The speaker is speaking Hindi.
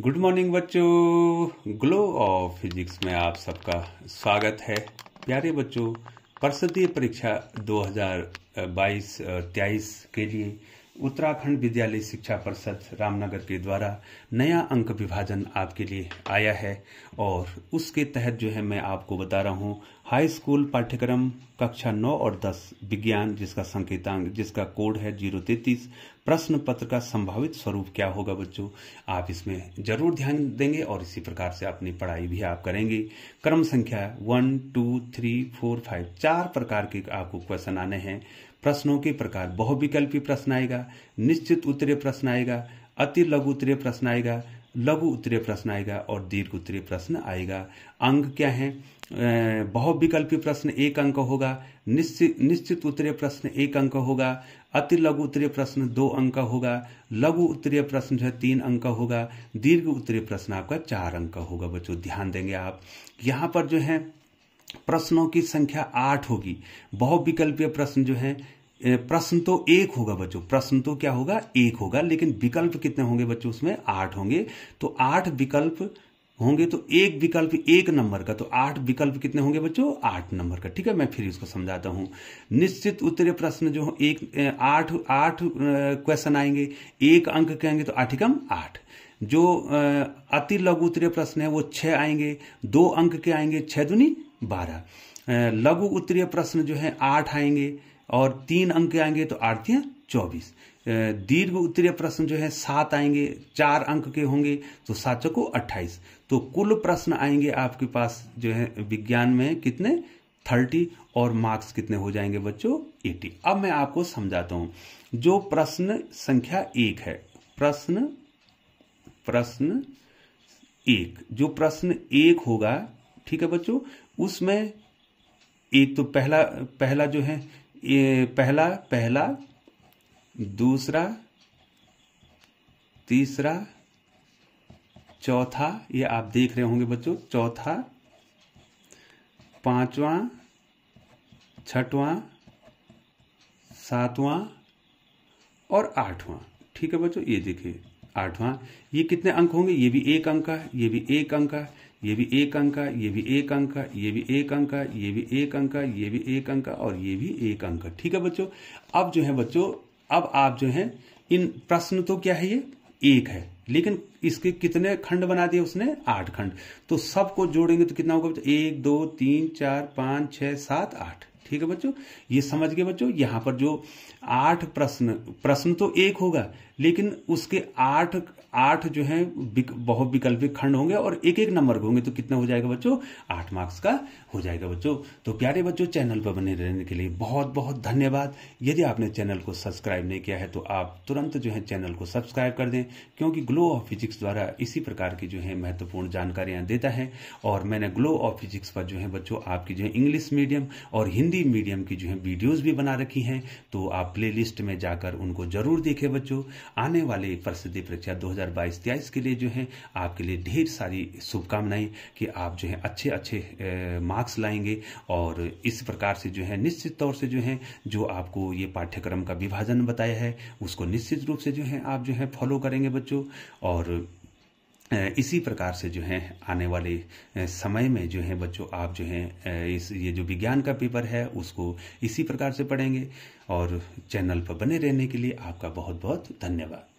गुड मॉर्निंग बच्चों ग्लो ऑफ फिजिक्स में आप सबका स्वागत है प्यारे बच्चों परसदीय परीक्षा 2022-23 के लिए उत्तराखंड विद्यालय शिक्षा परिषद रामनगर के द्वारा नया अंक विभाजन आपके लिए आया है और उसके तहत जो है मैं आपको बता रहा हूँ हाई स्कूल पाठ्यक्रम कक्षा 9 और 10 विज्ञान जिसका संकेतांक जिसका कोड है जीरो तैतीस प्रश्न पत्र का संभावित स्वरूप क्या होगा बच्चों आप इसमें जरूर ध्यान देंगे और इसी प्रकार से अपनी पढ़ाई भी आप करेंगे क्रम संख्या one two three four five चार प्रकार के आपको क्वेश्चन आने हैं प्रश्नों के प्रकार बहुविकल्पी प्रश्न आएगा निश्चित उत्तरीय प्रश्न आएगा अति लघु उत्तरीय प्रश्न आएगा लघु उत्तरीय प्रश्न आएगा और दीर्घ उत्तरीय प्रश्न आएगा अंक क्या है बहुविकल्पी प्रश्न एक अंक होगा निश्चित निश्चित उत्तरीय प्रश्न एक अंक होगा अति लघु उत्तरीय प्रश्न दो अंक होगा लघु उत्तरीय प्रश्न जो है तीन अंक होगा दीर्घ उत्तरीय प्रश्न आपका चार अंक होगा बच्चों ध्यान देंगे आप यहाँ पर जो है प्रश्नों की संख्या आठ होगी बहुविकल्पीय प्रश्न जो है प्रश्न तो एक होगा बच्चों प्रश्न तो क्या होगा एक होगा लेकिन विकल्प कितने होंगे बच्चों उसमें आठ होंगे तो आठ विकल्प होंगे तो एक विकल्प एक नंबर का तो आठ विकल्प कितने होंगे बच्चों आठ नंबर का ठीक है मैं फिर इसको समझाता हूं निश्चित उत्तरीय प्रश्न जो एक आठ आठ क्वेश्चन आएंगे एक अंक के आएंगे तो आठिकम आठ जो अति लघु उत्तरीय प्रश्न है वो छह आएंगे दो अंक के आएंगे छह दुनी बारह लघु उत्तरीय प्रश्न जो है आठ आएंगे और तीन अंक आएंगे तो आरतियाँ चौबीस दीर्घ उत्तरीय प्रश्न जो है सात आएंगे चार अंक के होंगे तो सात को अट्ठाईस तो कुल प्रश्न आएंगे आपके पास जो है विज्ञान में कितने थर्टी और मार्क्स कितने हो जाएंगे बच्चों एटी अब मैं आपको समझाता हूं जो प्रश्न संख्या एक है प्रश्न प्रश्न एक जो प्रश्न एक होगा ठीक है बच्चों उसमें एक तो पहला पहला जो है ये पहला पहला दूसरा तीसरा चौथा ये आप देख रहे होंगे बच्चों चौथा पांचवा छठवां सातवां और आठवां ठीक है बच्चों ये देखिए आठवां ये कितने अंक होंगे ये भी एक अंक का ये भी एक अंक का ये भी एक अंक का ये भी एक अंक का ये भी एक अंक का ये भी एक अंक का ये भी एक अंक का और ये भी एक अंक का ठीक है बच्चों अब जो है बच्चों अब आप जो है इन प्रश्न तो क्या है ये एक है लेकिन इसके कितने खंड बना दिए उसने आठ खंड तो सबको जोड़ेंगे तो कितना होगा एक दो तीन चार पांच छह सात आठ ठीक है बच्चों ये समझ गए बच्चों यहाँ पर जो आठ प्रश्न प्रश्न तो एक होगा लेकिन उसके आठ आठ जो है बहुत विकल्पिक खंड होंगे और एक एक नंबर के होंगे तो कितना हो जाएगा बच्चों आठ मार्क्स का हो जाएगा बच्चों तो प्यारे बच्चों चैनल पर बने रहने के लिए बहुत बहुत धन्यवाद यदि आपने चैनल को सब्सक्राइब नहीं किया है तो आप तुरंत जो है चैनल को सब्सक्राइब कर दें क्योंकि ग्लो ऑफ फिजिक्स द्वारा इसी प्रकार की जो है महत्वपूर्ण जानकारियां देता है और मैंने ग्लो ऑफ फिजिक्स पर जो है बच्चों आपकी जो है इंग्लिश मीडियम और हिंदी हिंदी मीडियम की जो है वीडियोस भी बना रखी हैं तो आप प्लेलिस्ट में जाकर उनको जरूर देखें बच्चों आने वाले परिस्थिति परीक्षा 2022-23 के लिए जो है आपके लिए ढेर सारी शुभकामनाएं कि आप जो है अच्छे अच्छे मार्क्स लाएंगे और इस प्रकार से जो है निश्चित तौर से जो है जो आपको ये पाठ्यक्रम का विभाजन बताया है उसको निश्चित रूप से जो है आप जो है फॉलो करेंगे बच्चों और इसी प्रकार से जो है आने वाले समय में जो है बच्चों आप जो है इस ये जो विज्ञान का पेपर है उसको इसी प्रकार से पढ़ेंगे और चैनल पर बने रहने के लिए आपका बहुत बहुत धन्यवाद